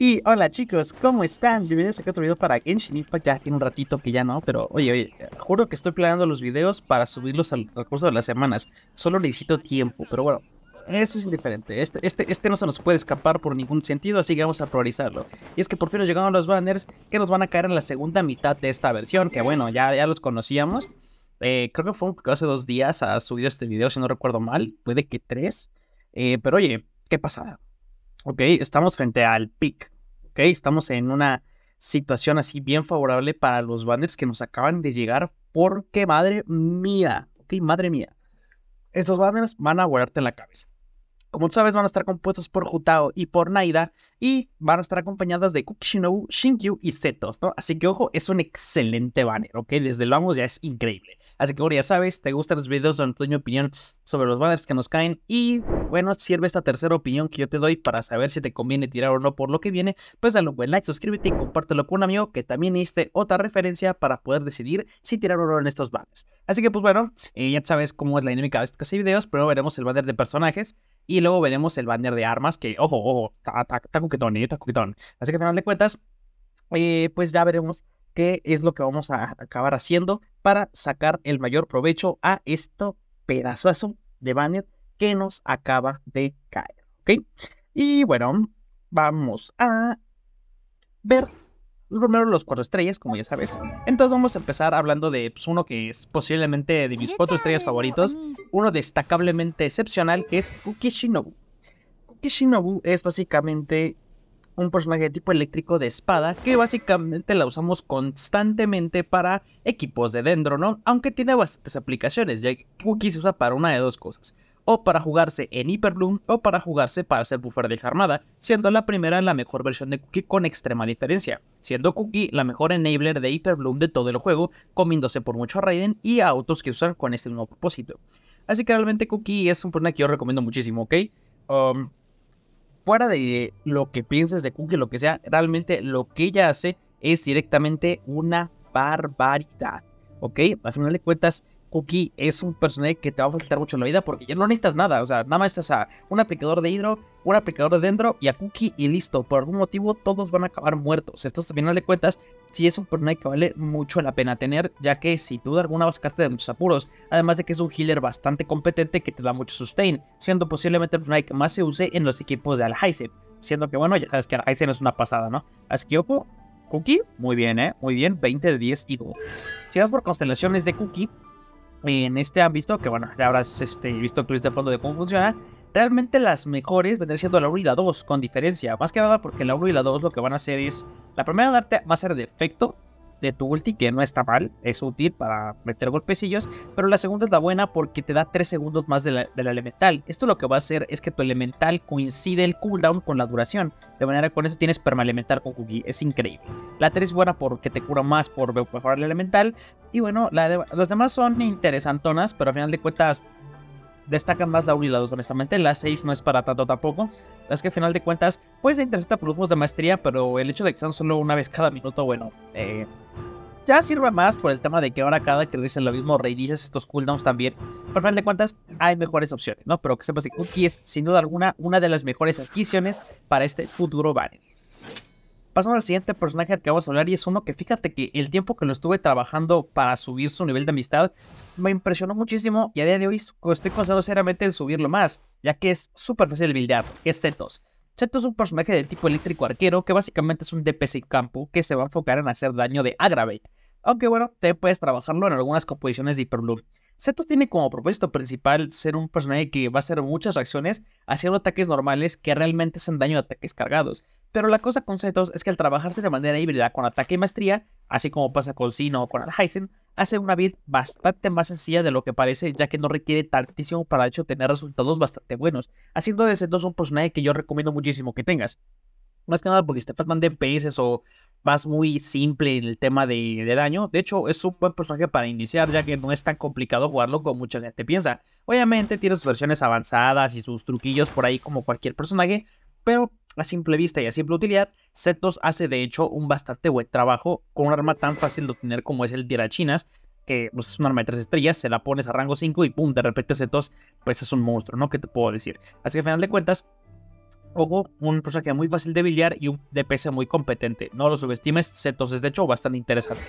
Y hola chicos, ¿cómo están? Bienvenidos a otro video para Genshin Impact, ya tiene un ratito que ya no, pero oye, oye, juro que estoy planeando los videos para subirlos al, curso de las semanas, solo necesito tiempo, pero bueno, eso es indiferente, este, este, este no se nos puede escapar por ningún sentido, así que vamos a priorizarlo. Y es que por fin nos llegaron los banners que nos van a caer en la segunda mitad de esta versión, que bueno, ya, ya los conocíamos. Eh, creo que fue hace dos días ha subido este video, si no recuerdo mal, puede que tres, eh, pero oye, qué pasada. ¿ok? Estamos frente al pick, ¿ok? Estamos en una situación así bien favorable para los banners que nos acaban de llegar porque madre mía, ¿ok? Madre mía. Estos banners van a guardarte en la cabeza. Como tú sabes, van a estar compuestos por Jutao y por Naida y van a estar acompañadas de Kukishinobu, Shinkyu y Zetos, ¿no? Así que ojo, es un excelente banner, ¿ok? Desde lo vamos ya es increíble. Así que bueno, ya sabes, te gustan los videos donde doy mi opinión sobre los banners que nos caen y bueno, sirve esta tercera opinión que yo te doy para saber si te conviene tirar o no por lo que viene, pues dale un buen like, suscríbete y compártelo con un amigo que también hiciste otra referencia para poder decidir si tirar o no en estos banners. Así que pues bueno, eh, ya sabes cómo es la dinámica de estos videos, pero veremos el banner de personajes y luego veremos el banner de armas, que, ojo, ojo, está coquetón, ¿eh? está coquetón. Así que al final de cuentas, eh, pues ya veremos qué es lo que vamos a acabar haciendo para sacar el mayor provecho a esto pedazazo de banner que nos acaba de caer. ¿Ok? Y bueno, vamos a ver primero los cuatro estrellas, como ya sabes. Entonces vamos a empezar hablando de pues, uno que es posiblemente de mis cuatro estrellas favoritos, uno destacablemente excepcional, que es Kukishinobu. Kukishinobu es básicamente un personaje de tipo eléctrico de espada que básicamente la usamos constantemente para equipos de no aunque tiene bastantes aplicaciones, ya que Kuki se usa para una de dos cosas o para jugarse en Bloom, o para jugarse para ser buffer de Armada, siendo la primera la mejor versión de Cookie con extrema diferencia, siendo Cookie la mejor enabler de Bloom de todo el juego, comiéndose por mucho a Raiden y a autos que usar con este nuevo propósito. Así que realmente Cookie es un personaje que yo recomiendo muchísimo, ¿ok? Um, fuera de lo que pienses de Cookie, lo que sea, realmente lo que ella hace es directamente una barbaridad, ¿ok? Al final de cuentas, Cookie es un personaje que te va a faltar mucho en la vida porque ya no necesitas nada. O sea, nada más estás a un aplicador de hidro, un aplicador de dendro y a Cookie y listo. Por algún motivo todos van a acabar muertos. Entonces, al final de cuentas, Si es un personaje que vale mucho la pena tener, ya que si tú duda alguna vas a sacarte de muchos apuros. Además de que es un healer bastante competente que te da mucho sustain, siendo posiblemente el personaje que más se use en los equipos de Alhaisen Siendo que, bueno, ya sabes que Alhaisen es una pasada, ¿no? Así que, Cookie, muy bien, ¿eh? Muy bien, 20 de 10 y 2. Si vas por constelaciones de Cookie, en este ámbito, que bueno, ya habrás este, visto tú de fondo de cómo funciona, realmente las mejores vendrán siendo la 1 y la 2, con diferencia. Más que nada porque la 1 y la 2 lo que van a hacer es, la primera darte va a ser de efecto, de tu ulti, que no está mal, es útil para meter golpecillos, pero la segunda es la buena porque te da 3 segundos más de la, elemental. Esto lo que va a hacer es que tu elemental coincide el cooldown con la duración, de manera que con eso tienes perma elemental con Kugi, es increíble. La 3 es buena porque te cura más por mejorar el elemental, y bueno, las demás son interesantonas, pero al final de cuentas destacan más la 1 y la 2, honestamente. La 6 no es para tanto tampoco. Es que al final de cuentas, pues ser interesante productos de maestría, pero el hecho de que sean solo una vez cada minuto, bueno, eh, ya sirve más por el tema de que ahora cada que dicen lo mismo reinicias estos cooldowns también. Pero al final de cuentas, hay mejores opciones, ¿no? Pero que sepas que Cookie es sin duda alguna una de las mejores adquisiciones para este futuro banner. Pasamos al siguiente personaje al que vamos a hablar y es uno que fíjate que el tiempo que lo estuve trabajando para subir su nivel de amistad me impresionó muchísimo y a día de hoy estoy pensando seriamente en subirlo más, ya que es súper fácil de buildar, que es Zetos. Zetos es un personaje del tipo eléctrico arquero que básicamente es un DPS campo que se va a enfocar en hacer daño de aggravate, aunque bueno, te puedes trabajarlo en algunas composiciones de Hyperbloom. Seto tiene como propósito principal ser un personaje que va a hacer muchas reacciones haciendo ataques normales que realmente hacen daño a ataques cargados. Pero la cosa con Setos es que al trabajarse de manera híbrida con ataque y maestría, así como pasa con Sino o con Alhaisen, hace una build bastante más sencilla de lo que parece, ya que no requiere tantísimo para de hecho tener resultados bastante buenos, haciendo de Seto un personaje que yo recomiendo muchísimo que tengas. Más que nada porque si te faltan DPS o vas muy simple en el tema de, daño. De hecho, es un buen personaje para iniciar, ya que no es tan complicado jugarlo como mucha gente piensa. Obviamente tiene sus versiones avanzadas y sus truquillos por ahí como cualquier personaje, pero a simple vista y a simple utilidad, Zetos hace de hecho un bastante buen trabajo con un arma tan fácil de obtener como es el Tirachinas, que pues, es un arma de tres estrellas, se la pones a rango 5 y pum, de repente Zetos pues es un monstruo, ¿no? ¿Qué te puedo decir? Así que al final de cuentas, Ojo, un personaje muy fácil de billar y un DPS muy competente. No lo subestimes, Zetos es de hecho bastante interesante.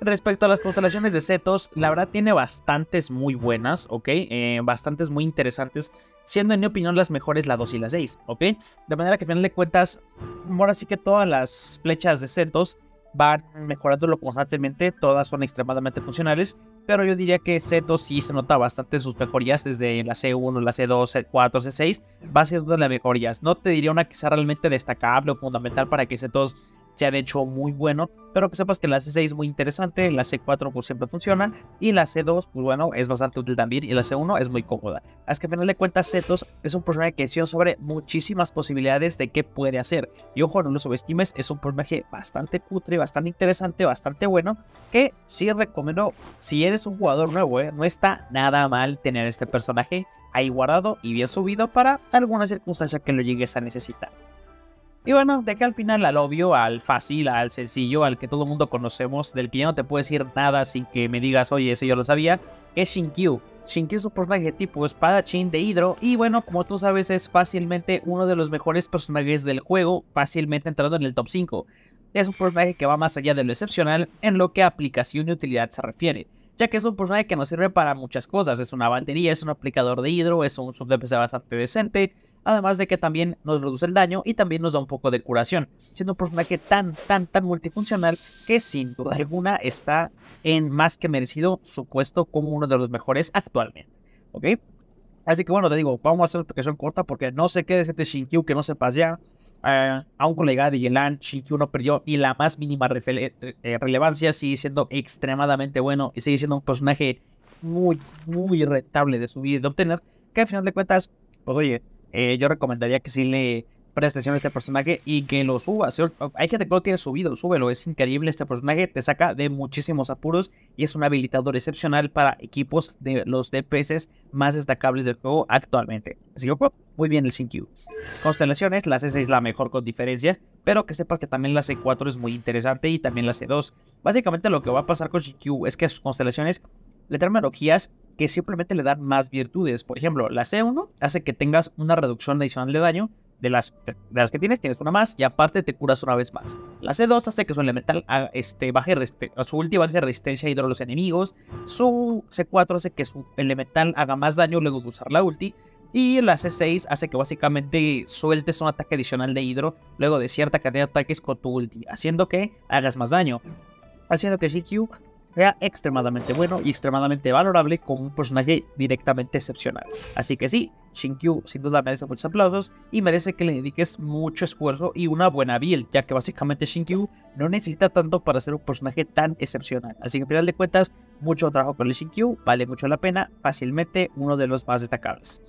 Respecto a las constelaciones de Zetos, la verdad tiene bastantes muy buenas, ¿ok? Eh, bastantes muy interesantes, siendo en mi opinión las mejores la 2 y la 6, ¿ok? De manera que al final de cuentas, ahora sí que todas las flechas de Zetos van mejorándolo constantemente, todas son extremadamente funcionales, pero yo diría que c 2 sí se nota bastante sus mejorías desde la C1, la C2, C4, C6, va siendo de las mejorías. No te diría una que sea realmente destacable o fundamental para que Z2 se han hecho muy bueno, pero que sepas que la C6 es muy interesante, la C4 por pues, siempre funciona y la C2 pues bueno es bastante útil también y la C1 es muy cómoda. Así que al final de cuentas Zetos es un personaje que sí sobre muchísimas posibilidades de qué puede hacer y ojo no lo subestimes, es un personaje bastante putre, bastante interesante, bastante bueno que sí recomiendo si eres un jugador nuevo, eh, no está nada mal tener este personaje ahí guardado y bien subido para alguna circunstancia que lo llegues a necesitar. Y bueno, de que al final al obvio, al fácil, al sencillo, al que todo el mundo conocemos, del que ya no te puedo decir nada sin que me digas, oye, ese yo lo sabía, es Shinkyu. Shinkyu es un personaje tipo espadachín de hidro y bueno, como tú sabes es fácilmente uno de los mejores personajes del juego, fácilmente entrando en el top 5. Es un personaje que va más allá de lo excepcional en lo que a aplicación y utilidad se refiere, ya que es un personaje que nos sirve para muchas cosas, es una batería, es un aplicador de hidro, es un sub DPS bastante decente, además de que también nos reduce el daño y también nos da un poco de curación, siendo un personaje tan, tan, tan multifuncional que sin duda alguna está en más que merecido su puesto como uno de los mejores actualmente. ¿Ok? Así que bueno, te digo, vamos a hacer una explicación corta porque no sé qué es este Shinkyu que no sepas ya. a eh, aún con la llegada de Yelan, Shinkyu no perdió y la más mínima eh, relevancia sigue siendo extremadamente bueno y sigue siendo un personaje muy, muy rentable de subir y de obtener. Que al final de cuentas, pues oye, eh, yo recomendaría que sí le atención a este personaje y que lo subas. Oh, hay gente que lo tiene subido, súbelo, es increíble. Este personaje te saca de muchísimos apuros y es un habilitador excepcional para equipos de los DPS más destacables del juego actualmente. Así que muy bien el Shinkyu. Constelaciones, la C6 es la mejor con diferencia, pero que sepas que también la C4 es muy interesante y también la C2. Básicamente lo que va a pasar con Shinkyu es que sus constelaciones le traen que simplemente le dan más virtudes. Por ejemplo, la C1 hace que tengas una reducción adicional de daño. De las, que tienes, tienes una más y aparte te curas una vez más. La C2 hace que su elemental este, baje a su ulti baje resistencia a hidro a los enemigos. Su C4 hace que su elemental haga más daño luego de usar la ulti. Y la C6 hace que básicamente sueltes un ataque adicional de hidro luego de cierta cantidad de ataques con tu ulti, haciendo que hagas más daño. Haciendo que GQ sea extremadamente bueno y extremadamente valorable como un personaje directamente excepcional. Así que sí, Shinkyu sin duda merece muchos aplausos y merece que le dediques mucho esfuerzo y una buena build, ya que básicamente Shinkyu no necesita tanto para ser un personaje tan excepcional. Así que al final de cuentas, mucho trabajo con el Shinkyu, vale mucho la pena, fácilmente uno de los más destacables.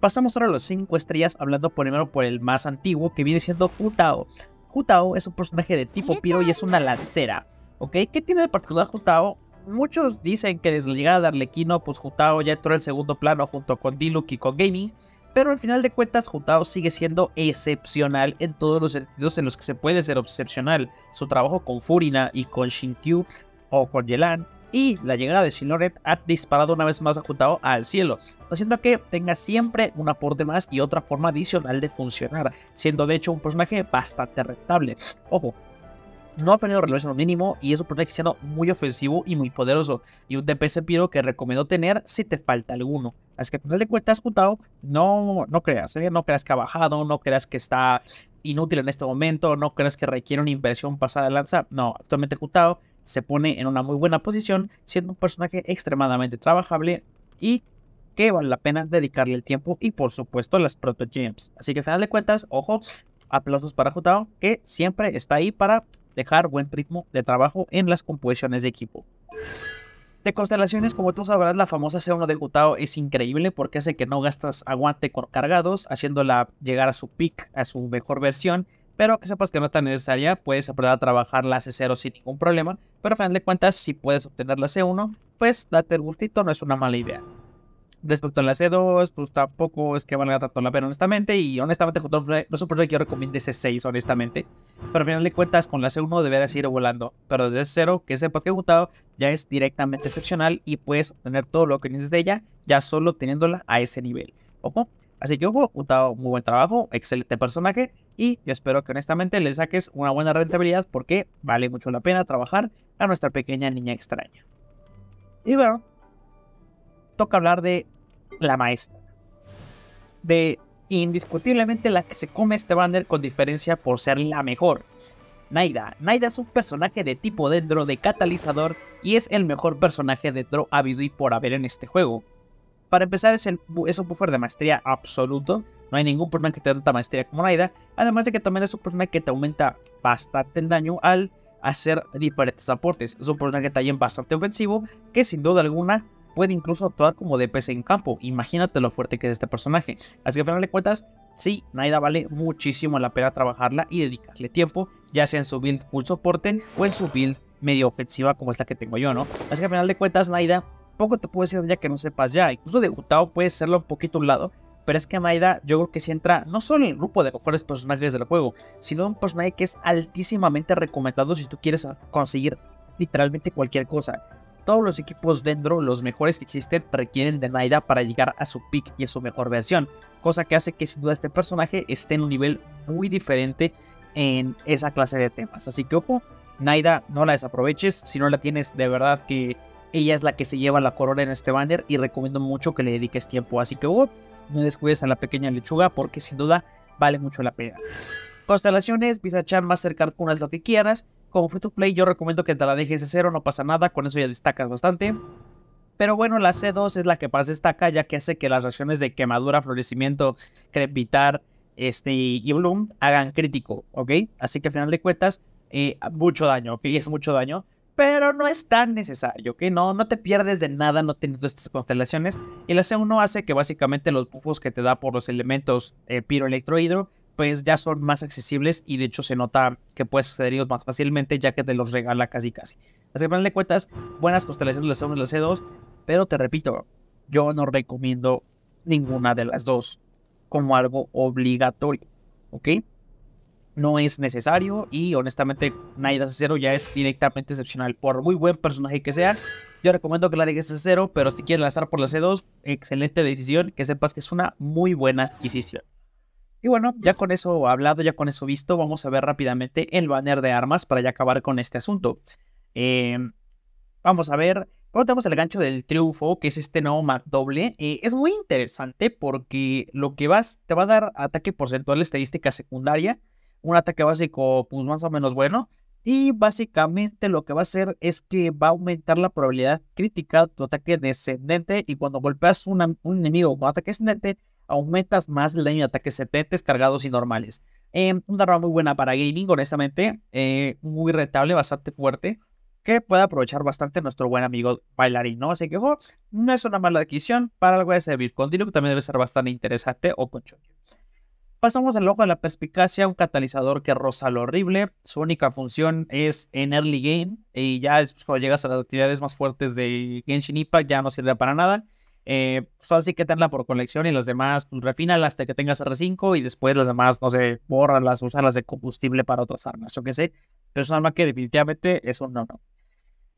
Pasamos ahora a los 5 estrellas, hablando primero por el más antiguo, que viene siendo Hu Tao es un personaje de tipo piro y es una lancera. ¿Ok? ¿Qué tiene de particular Jutao? Muchos dicen que desde la llegada de Arlequino, pues Jutao ya entró el segundo plano junto con Diluc y con Gaming, pero al final de cuentas Jutao sigue siendo excepcional en todos los sentidos en los que se puede ser excepcional. Su trabajo con Furina y con Shinkyu o con Yelan y la llegada de Sinoret ha disparado una vez más a Jutao al cielo, haciendo que tenga siempre un aporte más y otra forma adicional de funcionar, siendo de hecho un personaje bastante rentable. Ojo, no ha perdido relevancia lo mínimo y es un personaje siendo muy ofensivo y muy poderoso. Y un DPS piro que recomiendo tener si te falta alguno. Así que al final de cuentas, Jutao, no, no creas, ¿eh? no creas que ha bajado, no creas que está inútil en este momento, no creas que requiere una inversión pasada de lanza. No, actualmente Jutao se pone en una muy buena posición, siendo un personaje extremadamente trabajable y que vale la pena dedicarle el tiempo y por supuesto las proto gems. Así que al final de cuentas, ojo, aplausos para Jutao que siempre está ahí para dejar buen ritmo de trabajo en las composiciones de equipo. De constelaciones, como tú sabrás, la famosa C1 de Gutao es increíble porque hace que no gastas aguante con cargados, haciéndola llegar a su peak, a su mejor versión, pero que sepas que no es tan necesaria, puedes aprender a trabajar la C0 sin ningún problema, pero al final de cuentas, si puedes obtener la C1, pues date el gustito, no es una mala idea. Respecto a la C2, pues tampoco es que valga tanto la pena, honestamente. Y honestamente, no es un proyecto que yo recomiende C6, honestamente. Pero al final de cuentas, con la C1 deberás ir volando. Pero desde cero, que es el que he ya es directamente excepcional y puedes obtener todo lo que necesites de ella, ya solo teniéndola a ese nivel. Ojo. Así que, ojo, juntado muy buen trabajo, excelente personaje. Y yo espero que honestamente le saques una buena rentabilidad porque vale mucho la pena trabajar a nuestra pequeña niña extraña. Y bueno, toca hablar de la maestra. De indiscutiblemente la que se come este banner con diferencia por ser la mejor. Naida. Naida es un personaje de tipo dentro de catalizador y es el mejor personaje de Draw habido y por haber en este juego. Para empezar es, un buffer de maestría absoluto, no hay ningún personaje que tenga tanta maestría como Naida, además de que también es un personaje que te aumenta bastante el daño al hacer diferentes aportes. Es un personaje también bastante ofensivo que sin duda alguna puede incluso actuar como DPS en campo. Imagínate lo fuerte que es este personaje. Así que al final de cuentas, sí, Naida vale muchísimo la pena trabajarla y dedicarle tiempo, ya sea en su build full soporte o en su build medio ofensiva como es la que tengo yo, ¿no? Así que al final de cuentas, Naida, poco te puedo decir ya que no sepas ya. Incluso de Jutao puede serlo un poquito un lado, pero es que Maida yo creo que si entra no solo en el grupo de mejores personajes del juego, sino un personaje que es altísimamente recomendado si tú quieres conseguir literalmente cualquier cosa. Todos los equipos dentro, los mejores que existen, requieren de Naida para llegar a su pick y a su mejor versión, cosa que hace que sin duda este personaje esté en un nivel muy diferente en esa clase de temas. Así que ojo, Naida no la desaproveches, si no la tienes de verdad que ella es la que se lleva la corona en este banner y recomiendo mucho que le dediques tiempo. Así que ojo, no descuides a la pequeña lechuga porque sin duda vale mucho la pena. Constelaciones, Visa más Mastercard, cunas, lo que quieras. Como free to play yo recomiendo que te la dejes de cero, no pasa nada, con eso ya destacas bastante. Pero bueno, la C2 es la que más destaca ya que hace que las reacciones de quemadura, florecimiento, crepitar este, y bloom hagan crítico, ¿ok? Así que al final de cuentas, eh, mucho daño, ¿ok? Es mucho daño pero no es tan necesario, ¿ok? No, no te pierdes de nada no teniendo estas constelaciones. Y la C1 hace que básicamente los buffos que te da por los elementos eh, piro, electro, hidro pues ya son más accesibles y de hecho se nota que puedes ellos más fácilmente ya que te los regala casi casi. Así que final de cuentas, buenas constelaciones las C1 y las C2, pero te repito, yo no recomiendo ninguna de las dos como algo obligatorio, ¿ok? No es necesario y honestamente Naida C0 ya es directamente excepcional. Por muy buen personaje que sea, yo recomiendo que la dejes C0, pero si quieres lanzar por la C2, excelente decisión, que sepas que es una muy buena adquisición. Y bueno, ya con eso hablado, ya con eso visto, vamos a ver rápidamente el banner de armas para ya acabar con este asunto. Em, vamos a ver. Bueno, tenemos el gancho del triunfo, que es este nuevo mat doble. Eh, es muy interesante porque lo que vas, te va a dar ataque porcentual, estadística secundaria, un ataque básico, pues más o menos bueno. Y básicamente lo que va a hacer es que va a aumentar la probabilidad crítica de tu ataque descendente. Y cuando golpeas un enemigo con ataque descendente, aumentas más el daño de ataques setentes, cargados y normales. Eh, una arma muy buena para gaming, honestamente. Eh, muy rentable, bastante fuerte. Que puede aprovechar bastante nuestro buen amigo bailarín, ¿no? Así que, no es una mala adquisición. Para algo de servir. Que también debe ser bastante interesante o con Pasamos al ojo de la perspicacia, un catalizador que roza lo horrible. Su única función es en early game. Y ya cuando llegas a las actividades más fuertes de Genshin Impact, ya no sirve para nada. Eh, pues, así que tenla por colección y las demás, pues hasta que tengas R5 y después las demás, no sé, borralas, usarlas de combustible para otras armas, yo qué sé. Pero es un arma que definitivamente es no-no.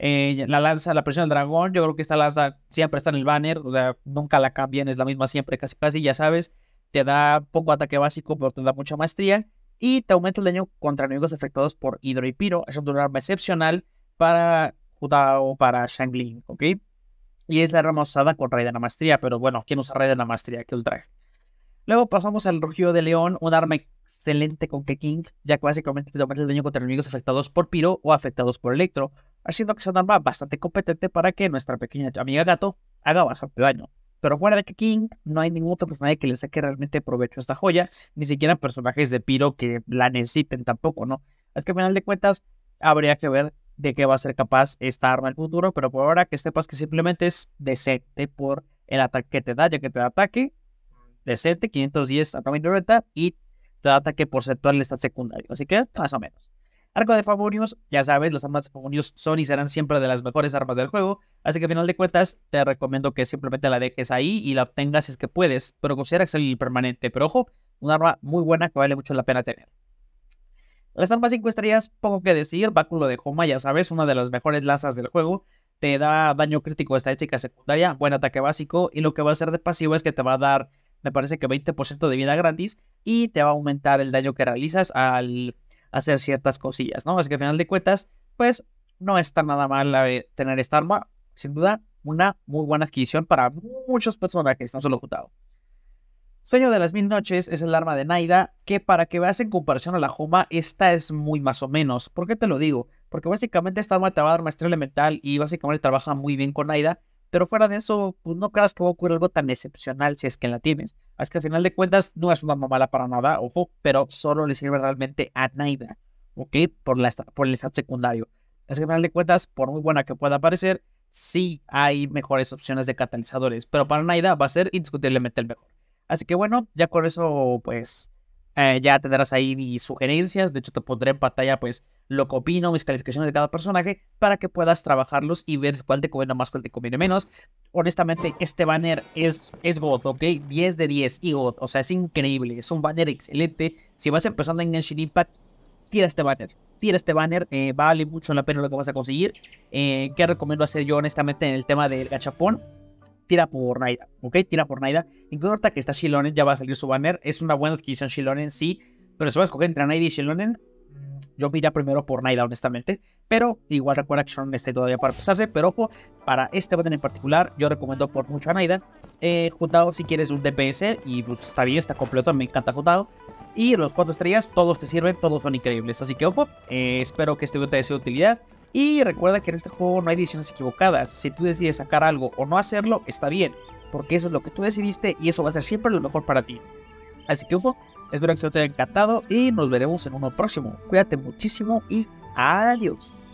Eh, la lanza, la presión del dragón, yo creo que esta lanza siempre está en el banner, o sea, nunca la cambian, es la misma siempre, casi casi, ya sabes. Te da poco ataque básico, pero te da mucha maestría. Y te aumenta el daño contra enemigos afectados por hidro y piro. Es un arma excepcional para Judao, para Shangling, ¿ok? Y es la arma usada con Rey de la Maestría, pero bueno, ¿quién usa Rey de la Maestría que Ultraje? Luego pasamos al Rugido de León, un arma excelente con Keqing, ya que básicamente te el daño contra enemigos afectados por Piro o afectados por Electro, haciendo que sea un arma bastante competente para que nuestra pequeña amiga Gato haga bastante daño. Pero fuera de Keqing, no hay ningún otro personaje que le saque realmente provecho a esta joya, ni siquiera personajes de Piro que la necesiten tampoco, ¿no? Es que al final de cuentas, habría que ver de qué va a ser capaz esta arma en el futuro, pero por ahora que sepas que simplemente es decente por el ataque que te da, ya que te da ataque decente, 510 ataque directa. y te da ataque porcentual en estado secundario, así que más o menos. Arco de Favonius, ya sabes, las armas de Favonius son y serán siempre de las mejores armas del juego, así que al final de cuentas te recomiendo que simplemente la dejes ahí y la obtengas si es que puedes, pero considera que es el permanente, pero ojo, una arma muy buena que vale mucho la pena tener. La armas 5 estrellas, poco que decir, báculo de Joma, ya sabes, una de las mejores lanzas del juego. Te da daño crítico estadística secundaria, buen ataque básico y lo que va a hacer de pasivo es que te va a dar, me parece que 20% de vida gratis y te va a aumentar el daño que realizas al hacer ciertas cosillas, ¿no? Así que al final de cuentas, pues no está nada mal eh, tener esta arma, sin duda una muy buena adquisición para muchos personajes, no solo Jutao. Sueño de las Mil Noches es el arma de Naida, que para que veas en comparación a la Juma, esta es muy más o menos. ¿Por qué te lo digo? Porque básicamente esta arma te va a dar maestría elemental y básicamente trabaja muy bien con Naida, pero fuera de eso, pues, no creas que va a ocurrir algo tan excepcional si es que la tienes. Es que al final de cuentas no es una mala para nada, ojo, pero solo le sirve realmente a Naida, ¿ok? Por, por el stat secundario. Es que al final de cuentas, por muy buena que pueda parecer, sí hay mejores opciones de catalizadores, pero para Naida va a ser indiscutiblemente el mejor. Así que bueno, ya con eso, pues, eh, ya tendrás ahí mis sugerencias. De hecho, te pondré en pantalla, pues, lo que opino, mis calificaciones de cada personaje, para que puedas trabajarlos y ver cuál te conviene más, cuál te conviene menos. Honestamente, este banner es, es God, ¿ok? 10 de 10 y God. O sea, es increíble. Es un banner excelente. Si vas empezando en Genshin Impact, tira este banner. Tira este banner, eh, vale mucho la pena lo que vas a conseguir. Eh, ¿Qué recomiendo hacer yo honestamente en el tema del gachapón? tira por Naida, ¿ok? Tira por Naida. Incluso ahorita que está Shilonen, ya va a salir su banner. Es una buena adquisición Shilonen, sí. Pero si vas a escoger entre Naida y Shilonen. Yo mira primero por Naida, honestamente. Pero igual recuerda que Shilonen está todavía para pasarse. Pero ojo, para este banner en particular, yo recomiendo por mucho a Naida. Eh, juntado si quieres un DPS. Y pues está bien, está completo. Me encanta Juntado. Y los cuatro estrellas, todos te sirven, todos son increíbles. Así que ojo, eh, espero que este video te haya sido de utilidad. Y recuerda que en este juego no hay decisiones equivocadas. Si tú decides sacar algo o no hacerlo, está bien, porque eso es lo que tú decidiste y eso va a ser siempre lo mejor para ti. Así que, ojo, espero que se te haya encantado y nos veremos en uno próximo. Cuídate muchísimo y adiós.